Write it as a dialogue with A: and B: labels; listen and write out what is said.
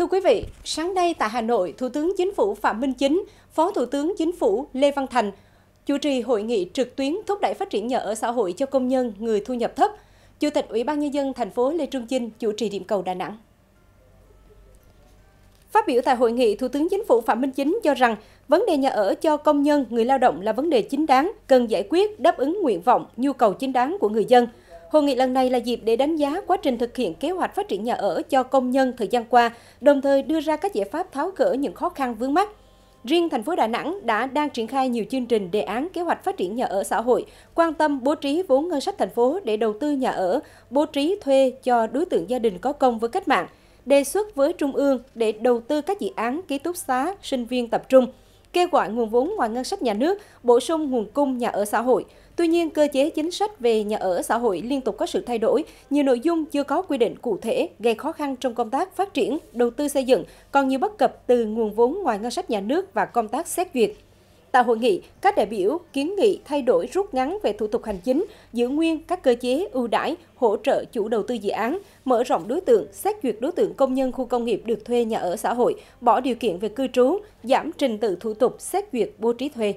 A: Thưa quý vị, sáng nay tại Hà Nội, Thủ tướng Chính phủ Phạm Minh Chính, Phó Thủ tướng Chính phủ Lê Văn Thành chủ trì hội nghị trực tuyến thúc đẩy phát triển nhà ở xã hội cho công nhân người thu nhập thấp. Chủ tịch Ủy ban nhân dân thành phố Lê Trung Chinh chủ trì điểm cầu Đà Nẵng. Phát biểu tại hội nghị, Thủ tướng Chính phủ Phạm Minh Chính cho rằng vấn đề nhà ở cho công nhân, người lao động là vấn đề chính đáng, cần giải quyết, đáp ứng nguyện vọng, nhu cầu chính đáng của người dân – Hội nghị lần này là dịp để đánh giá quá trình thực hiện kế hoạch phát triển nhà ở cho công nhân thời gian qua, đồng thời đưa ra các giải pháp tháo gỡ những khó khăn vướng mắt. Riêng thành phố Đà Nẵng đã đang triển khai nhiều chương trình đề án kế hoạch phát triển nhà ở xã hội, quan tâm bố trí vốn ngân sách thành phố để đầu tư nhà ở, bố trí thuê cho đối tượng gia đình có công với cách mạng, đề xuất với Trung ương để đầu tư các dự án ký túc xá, sinh viên tập trung, kêu gọi nguồn vốn ngoài ngân sách nhà nước, bổ sung nguồn cung nhà ở xã hội. Tuy nhiên, cơ chế chính sách về nhà ở xã hội liên tục có sự thay đổi, nhiều nội dung chưa có quy định cụ thể, gây khó khăn trong công tác phát triển, đầu tư xây dựng, còn nhiều bất cập từ nguồn vốn ngoài ngân sách nhà nước và công tác xét duyệt, Tại hội nghị, các đại biểu kiến nghị thay đổi rút ngắn về thủ tục hành chính, giữ nguyên các cơ chế ưu đãi hỗ trợ chủ đầu tư dự án, mở rộng đối tượng, xét duyệt đối tượng công nhân khu công nghiệp được thuê nhà ở xã hội, bỏ điều kiện về cư trú, giảm trình tự thủ tục xét duyệt bố trí thuê.